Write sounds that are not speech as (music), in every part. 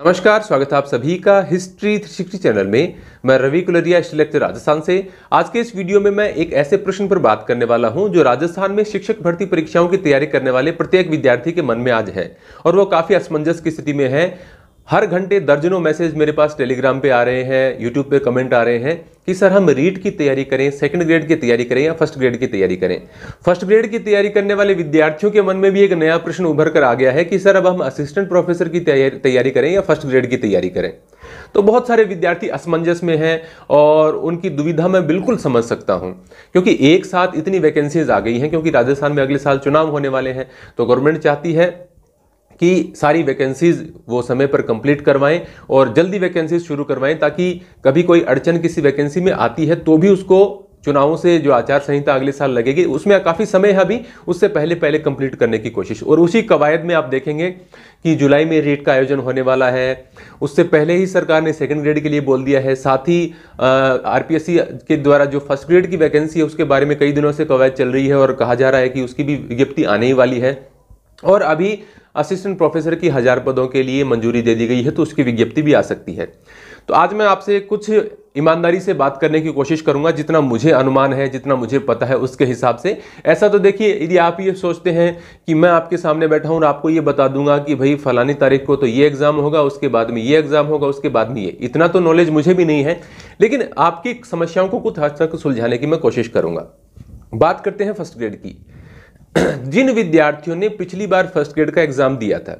नमस्कार स्वागत है आप सभी का हिस्ट्री थ्री सिक्सटी चैनल में मैं रवि कुलरिया हिस्ट्री लेक्चर राजस्थान से आज के इस वीडियो में मैं एक ऐसे प्रश्न पर बात करने वाला हूं जो राजस्थान में शिक्षक भर्ती परीक्षाओं की तैयारी करने वाले प्रत्येक विद्यार्थी के मन में आज है और वो काफ़ी असमंजस की स्थिति में है हर घंटे दर्जनों मैसेज मेरे पास टेलीग्राम पे आ रहे हैं यूट्यूब पे कमेंट आ रहे हैं कि सर हम रीट की तैयारी करें सेकंड ग्रेड की तैयारी करें या फर्स्ट ग्रेड की तैयारी करें फर्स्ट ग्रेड की तैयारी करने वाले विद्यार्थियों के मन में भी एक नया प्रश्न उभर कर आ गया है कि सर अब हम असिस्टेंट प्रोफेसर की तैयारी करें या फर्स्ट ग्रेड की तैयारी करें तो बहुत सारे विद्यार्थी असमंजस में हैं और उनकी दुविधा मैं बिल्कुल समझ सकता हूं क्योंकि एक साथ इतनी वैकेंसीज आ गई हैं क्योंकि राजस्थान में अगले साल चुनाव होने वाले हैं तो गवर्नमेंट चाहती है कि सारी वैकेंसीज वो समय पर कंप्लीट करवाएं और जल्दी वैकेंसीज शुरू करवाएं ताकि कभी कोई अड़चन किसी वैकेंसी में आती है तो भी उसको चुनावों से जो आचार संहिता अगले साल लगेगी उसमें काफ़ी समय है अभी उससे पहले पहले कंप्लीट करने की कोशिश और उसी कवायद में आप देखेंगे कि जुलाई में रेट का आयोजन होने वाला है उससे पहले ही सरकार ने सेकंड ग्रेड के लिए बोल दिया है साथ ही आरपीएससी के द्वारा जो फर्स्ट ग्रेड की वैकेंसी है उसके बारे में कई दिनों से कवायद चल रही है और कहा जा रहा है कि उसकी भी विज्ञप्ति आने ही वाली है और अभी असिस्टेंट प्रोफेसर की हज़ार पदों के लिए मंजूरी दे दी गई है तो उसकी विज्ञप्ति भी आ सकती है तो आज मैं आपसे कुछ ईमानदारी से बात करने की कोशिश करूंगा जितना मुझे अनुमान है जितना मुझे पता है उसके हिसाब से ऐसा तो देखिए यदि आप ये सोचते हैं कि मैं आपके सामने बैठा हूं और आपको ये बता दूंगा कि भाई फलानी तारीख को तो ये एग्ज़ाम होगा उसके बाद में ये एग्ज़ाम होगा उसके बाद में ये इतना तो नॉलेज मुझे भी नहीं है लेकिन आपकी समस्याओं को कुछ हद तक सुलझाने की मैं कोशिश करूँगा बात करते हैं फर्स्ट ग्रेड की (clears throat) जिन विद्यार्थियों ने पिछली बार फर्स्ट ग्रेड का एग्जाम दिया था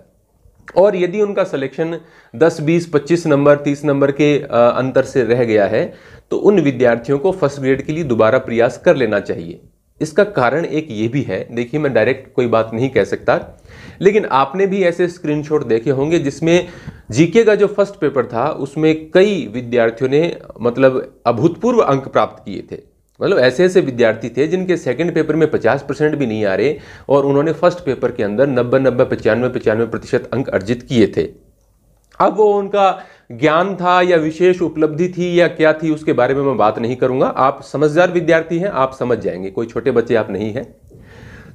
और यदि उनका सिलेक्शन 10, 20, 25 नंबर 30 नंबर के अंतर से रह गया है तो उन विद्यार्थियों को फर्स्ट ग्रेड के लिए दोबारा प्रयास कर लेना चाहिए इसका कारण एक ये भी है देखिए मैं डायरेक्ट कोई बात नहीं कह सकता लेकिन आपने भी ऐसे स्क्रीनशॉट देखे होंगे जिसमें जीके का जो फर्स्ट पेपर था उसमें कई विद्यार्थियों ने मतलब अभूतपूर्व अंक प्राप्त किए थे मतलब ऐसे ऐसे विद्यार्थी थे जिनके सेकंड पेपर में 50 परसेंट भी नहीं आ रहे और उन्होंने फर्स्ट पेपर के अंदर नब्बे नब्बे पचानवे पचानवे प्रतिशत अंक अर्जित किए थे अब वो उनका ज्ञान था या विशेष उपलब्धि थी या क्या थी उसके बारे में मैं बात नहीं करूंगा आप समझदार विद्यार्थी हैं आप समझ जाएंगे कोई छोटे बच्चे आप नहीं हैं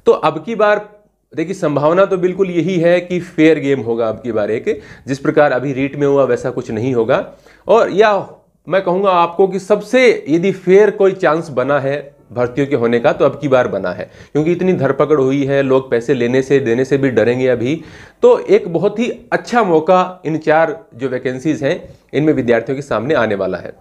तो अब की बार देखिए संभावना तो बिल्कुल यही है कि फेयर गेम होगा अब की बार एक जिस प्रकार अभी रीट में हुआ वैसा कुछ नहीं होगा और या मैं कहूँगा आपको कि सबसे यदि फेयर कोई चांस बना है भर्तियों के होने का तो अब की बार बना है क्योंकि इतनी धरपकड़ हुई है लोग पैसे लेने से देने से भी डरेंगे अभी तो एक बहुत ही अच्छा मौका इन चार जो वैकेंसीज़ हैं इनमें विद्यार्थियों के सामने आने वाला है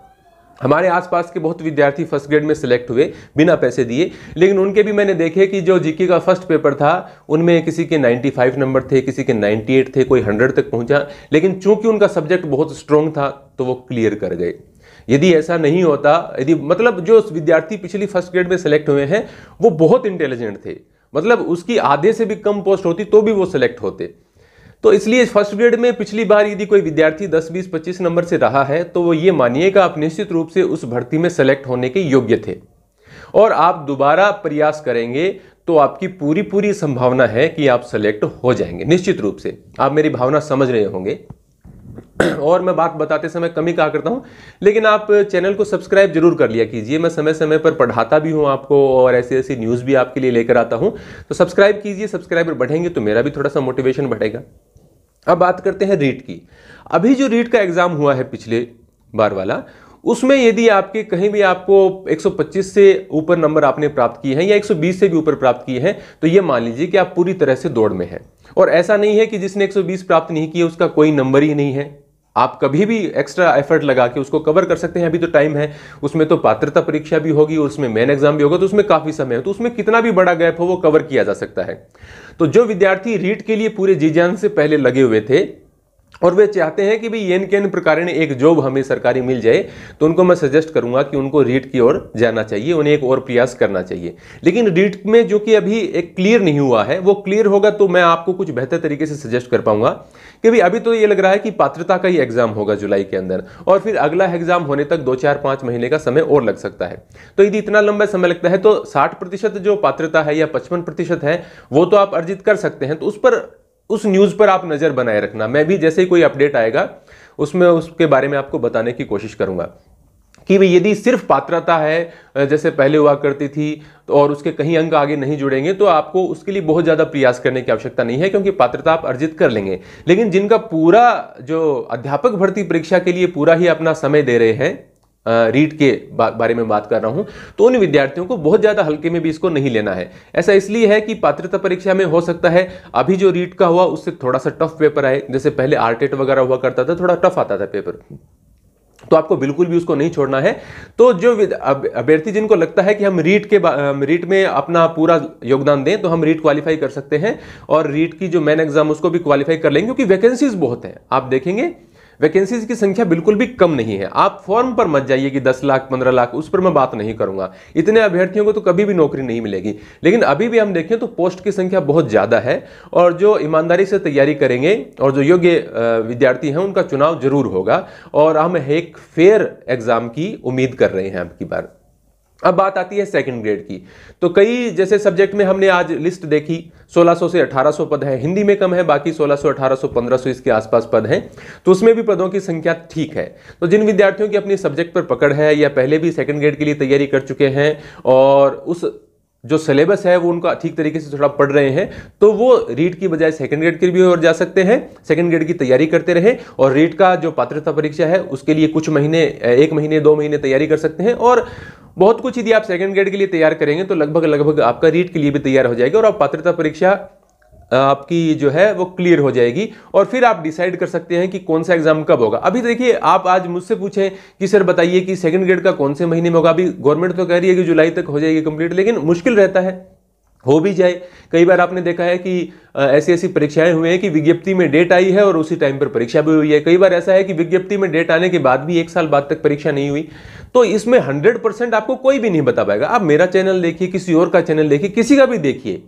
हमारे आसपास के बहुत विद्यार्थी फर्स्ट ग्रेड में सिलेक्ट हुए बिना पैसे दिए लेकिन उनके भी मैंने देखे कि जो जीके का फर्स्ट पेपर था उनमें किसी के 95 नंबर थे किसी के 98 थे कोई 100 तक पहुंचा लेकिन चूंकि उनका सब्जेक्ट बहुत स्ट्रॉन्ग था तो वो क्लियर कर गए यदि ऐसा नहीं होता यदि मतलब जो विद्यार्थी पिछली फर्स्ट ग्रेड में सेलेक्ट हुए हैं वो बहुत इंटेलिजेंट थे मतलब उसकी आधे से भी कम पोस्ट होती तो भी वो सिलेक्ट होते तो इसलिए फर्स्ट ग्रेड में पिछली बार यदि कोई विद्यार्थी 10, 20, 25 नंबर से रहा है तो वो ये मानिएगा आप निश्चित रूप से उस भर्ती में सेलेक्ट होने के योग्य थे और आप दोबारा प्रयास करेंगे तो आपकी पूरी पूरी संभावना है कि आप सेलेक्ट हो जाएंगे निश्चित रूप से आप मेरी भावना समझ रहे होंगे (clears throat) और मैं बात बताते समय कमी कहा करता हूँ लेकिन आप चैनल को सब्सक्राइब जरूर कर लिया कीजिए मैं समय समय पर पढ़ाता भी हूँ आपको और ऐसी ऐसी न्यूज़ भी आपके लिए लेकर आता हूँ तो सब्सक्राइब कीजिए सब्सक्राइबर बढ़ेंगे तो मेरा भी थोड़ा सा मोटिवेशन बढ़ेगा अब बात करते हैं रीट की अभी जो रीट का एग्ज़ाम हुआ है पिछले बार वाला उसमें यदि आपके कहीं भी आपको 125 से ऊपर नंबर आपने प्राप्त किए हैं या 120 से भी ऊपर प्राप्त किए हैं तो ये मान लीजिए कि आप पूरी तरह से दौड़ में हैं और ऐसा नहीं है कि जिसने 120 प्राप्त नहीं किए उसका कोई नंबर ही नहीं है आप कभी भी एक्स्ट्रा एफर्ट लगा के उसको कवर कर सकते हैं अभी तो टाइम है उसमें तो पात्रता परीक्षा भी होगी और उसमें मेन एग्जाम भी होगा तो उसमें काफ़ी समय है तो उसमें कितना भी बड़ा गैप हो वो कवर किया जा सकता है तो जो विद्यार्थी रीट के लिए पूरे जी जान से पहले लगे हुए थे और वे चाहते हैं कि भी येन केन प्रकार एक जॉब हमें सरकारी मिल जाए तो उनको मैं सजेस्ट करूंगा कि उनको रीट की ओर जाना चाहिए उन्हें एक और प्रयास करना चाहिए लेकिन रीट में जो कि अभी एक क्लियर नहीं हुआ है वो क्लियर होगा तो मैं आपको कुछ बेहतर तरीके से सजेस्ट कर पाऊंगा कि भाई अभी तो ये लग रहा है कि पात्रता का ही एग्जाम होगा जुलाई के अंदर और फिर अगला एग्जाम होने तक दो चार पाँच महीने का समय और लग सकता है तो यदि इतना लंबा समय लगता है तो साठ जो पात्रता है या पचपन है वो तो आप अर्जित कर सकते हैं तो उस पर उस न्यूज़ पर आप नज़र बनाए रखना मैं भी जैसे ही कोई अपडेट आएगा उसमें उसके बारे में आपको बताने की कोशिश करूंगा कि भाई यदि सिर्फ पात्रता है जैसे पहले हुआ करती थी तो और उसके कहीं अंक आगे नहीं जुड़ेंगे तो आपको उसके लिए बहुत ज़्यादा प्रयास करने की आवश्यकता नहीं है क्योंकि पात्रता आप अर्जित कर लेंगे लेकिन जिनका पूरा जो अध्यापक भर्ती परीक्षा के लिए पूरा ही अपना समय दे रहे हैं रीट के बारे में बात कर रहा हूं तो उन विद्यार्थियों को बहुत ज़्यादा हल्के में भी इसको नहीं लेना है ऐसा इसलिए है कि पात्रता परीक्षा में हो सकता है अभी जो रीट का हुआ उससे थोड़ा सा टफ पेपर आए जैसे पहले आरटेट वगैरह हुआ करता था थोड़ा टफ आता था पेपर तो आपको बिल्कुल भी उसको नहीं छोड़ना है तो जो अभ्यर्थी जिनको लगता है कि हम रीट के रीट में अपना पूरा योगदान दें तो हम रीट क्वालिफाई कर सकते हैं और रीट की जो मेन एग्जाम उसको भी क्वालिफाई कर लेंगे क्योंकि वैकेंसीज बहुत हैं आप देखेंगे वैकेंसीज की संख्या बिल्कुल भी कम नहीं है आप फॉर्म पर मत जाइए कि दस लाख पंद्रह लाख उस पर मैं बात नहीं करूंगा इतने अभ्यर्थियों को तो कभी भी नौकरी नहीं मिलेगी लेकिन अभी भी हम देखें तो पोस्ट की संख्या बहुत ज़्यादा है और जो ईमानदारी से तैयारी करेंगे और जो योग्य विद्यार्थी हैं उनका चुनाव जरूर होगा और हम एक फेयर एग्जाम की उम्मीद कर रहे हैं अब की बार अब बात आती है सेकंड ग्रेड की तो कई जैसे सब्जेक्ट में हमने आज लिस्ट देखी 1600 से 1800 पद हैं हिंदी में कम है बाकी 1600 1800 1500 इसके आसपास पद हैं तो उसमें भी पदों की संख्या ठीक है तो जिन विद्यार्थियों की अपनी सब्जेक्ट पर पकड़ है या पहले भी सेकंड ग्रेड के लिए तैयारी कर चुके हैं और उस जो सिलेबस है वो उनका ठीक तरीके से थोड़ा पढ़ रहे हैं तो वो रीट की बजाय सेकंड ग्रेड के भी और जा सकते हैं सेकंड ग्रेड की तैयारी करते रहे और रीट का जो पात्रता परीक्षा है उसके लिए कुछ महीने एक महीने दो महीने तैयारी कर सकते हैं और बहुत कुछ यदि आप सेकंड ग्रेड के लिए तैयार करेंगे तो लगभग लगभग आपका रीट के लिए भी तैयार हो जाएगा और आप पात्रता परीक्षा आपकी जो है वो क्लियर हो जाएगी और फिर आप डिसाइड कर सकते हैं कि कौन सा एग्जाम कब होगा अभी तो देखिए आप आज मुझसे पूछें कि सर बताइए कि सेकंड ग्रेड का कौन से महीने में होगा अभी गवर्नमेंट तो कह रही है कि जुलाई तक हो जाएगी कंप्लीट लेकिन मुश्किल रहता है हो भी जाए कई बार आपने देखा है कि ऐसी ऐसी परीक्षाएं हुई हैं कि विज्ञप्ति में डेट आई है और उसी टाइम पर परीक्षा भी हुई है कई बार ऐसा है कि विज्ञप्ति में डेट आने के बाद भी एक साल बाद तक परीक्षा नहीं हुई तो इसमें हंड्रेड परसेंट आपको कोई भी नहीं बता पाएगा आप मेरा चैनल देखिए किसी और का चैनल देखिए किसी का भी देखिए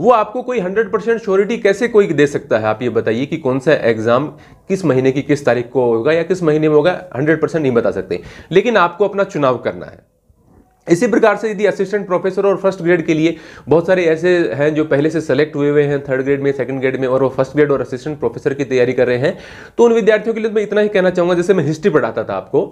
वो आपको कोई 100 परसेंट श्योरिटी कैसे कोई दे सकता है आप ये बताइए कि कौन सा एग्ज़ाम किस महीने की किस तारीख को होगा या किस महीने में होगा 100 परसेंट नहीं बता सकते लेकिन आपको अपना चुनाव करना है इसी प्रकार से यदि असिस्टेंट प्रोफेसर और फर्स्ट ग्रेड के लिए बहुत सारे ऐसे हैं जो पहले से सेलेक्ट हुए हुए हैं थर्ड ग्रेड में सेकंड ग्रेड में और वो फर्स्ट ग्रेड और असिस्टेंट प्रोफेसर की तैयारी कर रहे हैं तो उन विद्यार्थियों के लिए तो मैं इतना ही कहना चाहूँगा जैसे मैं हिस्ट्री पढ़ाता था आपको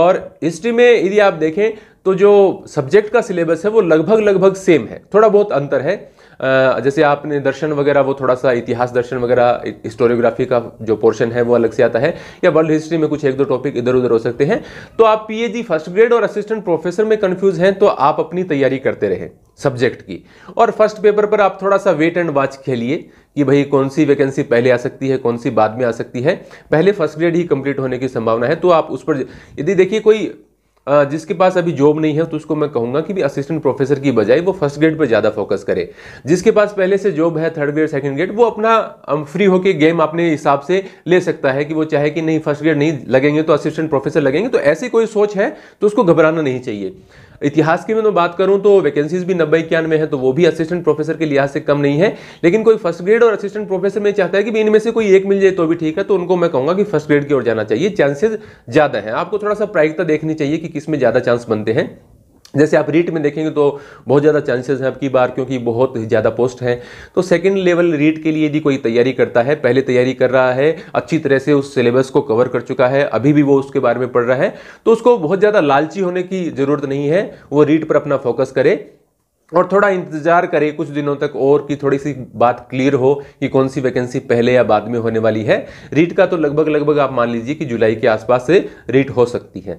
और हिस्ट्री में यदि आप देखें तो जो सब्जेक्ट का सिलेबस है वो लगभग लगभग सेम है थोड़ा बहुत अंतर है जैसे आपने दर्शन वगैरह वो थोड़ा सा इतिहास दर्शन वगैरह हिस्टोरियोग्राफी का जो पोर्शन है वो अलग से आता है या वर्ल्ड हिस्ट्री में कुछ एक दो टॉपिक इधर उधर हो सकते हैं तो आप पी फर्स्ट ग्रेड और असिस्टेंट प्रोफेसर में कन्फ्यूज हैं तो आप अपनी तैयारी करते रहें सब्जेक्ट की और फर्स्ट पेपर पर आप थोड़ा सा वेट एंड वॉच खेलिए कि भाई कौन सी वैकेंसी पहले आ सकती है कौन सी बाद में आ सकती है पहले फर्स्ट ग्रेड ही कंप्लीट होने की संभावना है तो आप उस पर यदि देखिए कोई जिसके पास अभी जॉब नहीं है तो उसको मैं कहूँगा कि भी असिस्टेंट प्रोफेसर की बजाय वो फर्स्ट ग्रेड पर ज़्यादा फोकस करे जिसके पास पहले से जॉब है थर्ड ग्रेड सेकंड ग्रेड वो अपना फ्री होके गेम अपने हिसाब से ले सकता है कि वो चाहे कि नहीं फर्स्ट ग्रेड नहीं लगेंगे तो असिस्टेंट प्रोफेसर लगेंगे तो ऐसी कोई सोच है तो उसको घबराना नहीं चाहिए इतिहास की मैं बात करूं तो वैकेंसीज भी नब्बे इक्यानवे है तो वो भी असिस्टेंट प्रोफेसर के लिहाज से कम नहीं है लेकिन कोई फर्स्ट ग्रेड और असिस्टेंट प्रोफेसर में चाहता है कि इनमें से कोई एक मिल जाए तो भी ठीक है तो उनको मैं कहूँगा कि फर्स्ट ग्रेड की ओर जाना चाहिए चांसेज ज़्यादा है आपको थोड़ा सा प्रायिकता देखनी चाहिए कि किस में ज़्यादा चांस बनते हैं जैसे आप रीट में देखेंगे तो बहुत ज़्यादा चांसेस हैं आपकी बार क्योंकि बहुत ज़्यादा पोस्ट हैं तो सेकंड लेवल रीट के लिए यदि कोई तैयारी करता है पहले तैयारी कर रहा है अच्छी तरह से उस सिलेबस को कवर कर चुका है अभी भी वो उसके बारे में पढ़ रहा है तो उसको बहुत ज़्यादा लालची होने की ज़रूरत नहीं है वो रीट पर अपना फोकस करे और थोड़ा इंतजार करें कुछ दिनों तक और कि थोड़ी सी बात क्लियर हो कि कौन सी वैकेंसी पहले या बाद में होने वाली है रीट का तो लगभग लगभग आप मान लीजिए कि जुलाई के आसपास से रीट हो सकती है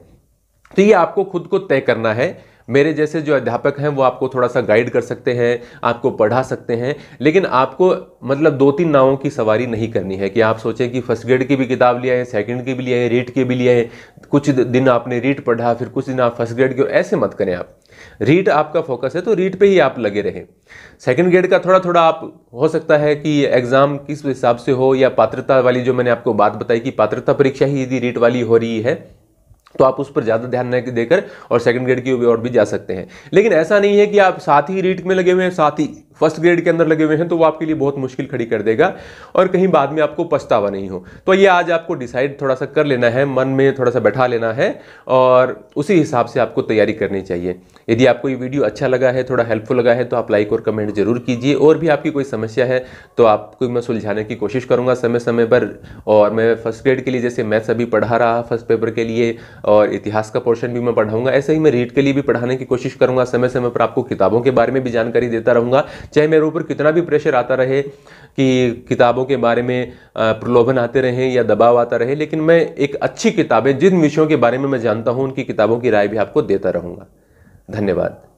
तो ये आपको खुद को तय करना है मेरे जैसे जो अध्यापक हैं वो आपको थोड़ा सा गाइड कर सकते हैं आपको पढ़ा सकते हैं लेकिन आपको मतलब दो तीन नावों की सवारी नहीं करनी है कि आप सोचें कि फर्स्ट ग्रेड की भी किताब लिया है सेकेंड की भी लिया है रीट की भी लिया है कुछ दिन आपने रीट पढ़ा फिर कुछ दिन आप फर्स्ट ग्रेड के ऐसे मत करें आप रीट आपका फोकस है तो रीट पे ही आप लगे रहें सेकंड ग्रेड का थोड़ा थोड़ा आप हो सकता है कि एग्ज़ाम किस हिसाब से हो या पात्रता वाली जो मैंने आपको बात बताई कि पात्रता परीक्षा ही यदि रीट वाली हो रही है तो आप उस पर ज़्यादा ध्यान नहीं देकर और सेकंड ग्रेड की और भी जा सकते हैं लेकिन ऐसा नहीं है कि आप साथ ही रीट में लगे हुए हैं साथ ही फर्स्ट ग्रेड के अंदर लगे हुए हैं तो वो आपके लिए बहुत मुश्किल खड़ी कर देगा और कहीं बाद में आपको पछतावा नहीं हो तो ये आज आपको डिसाइड थोड़ा सा कर लेना है मन में थोड़ा सा बैठा लेना है और उसी हिसाब से आपको तैयारी करनी चाहिए यदि आपको ये वीडियो अच्छा लगा है थोड़ा हेल्पफुल लगा है तो आप लाइक और कमेंट जरूर कीजिए और भी आपकी कोई समस्या है तो आपको मैं सुलझाने की कोशिश करूँगा समय समय पर और मैं फर्स्ट ग्रेड के लिए जैसे मैथ्स अभी पढ़ा रहा फर्स्ट पेपर के लिए और इतिहास का पोर्शन भी मैं पढ़ाऊँगा ऐसे ही मैं रीड के लिए भी पढ़ाने की कोशिश करूँगा समय समय पर आपको किताबों के बारे में भी जानकारी देता रहूँगा चाहे मेरे ऊपर कितना भी प्रेशर आता रहे कि किताबों के बारे में प्रलोभन आते रहे या दबाव आता रहे लेकिन मैं एक अच्छी किताबें जिन विषयों के बारे में मैं जानता हूँ उनकी किताबों की राय भी आपको देता रहूँगा धन्यवाद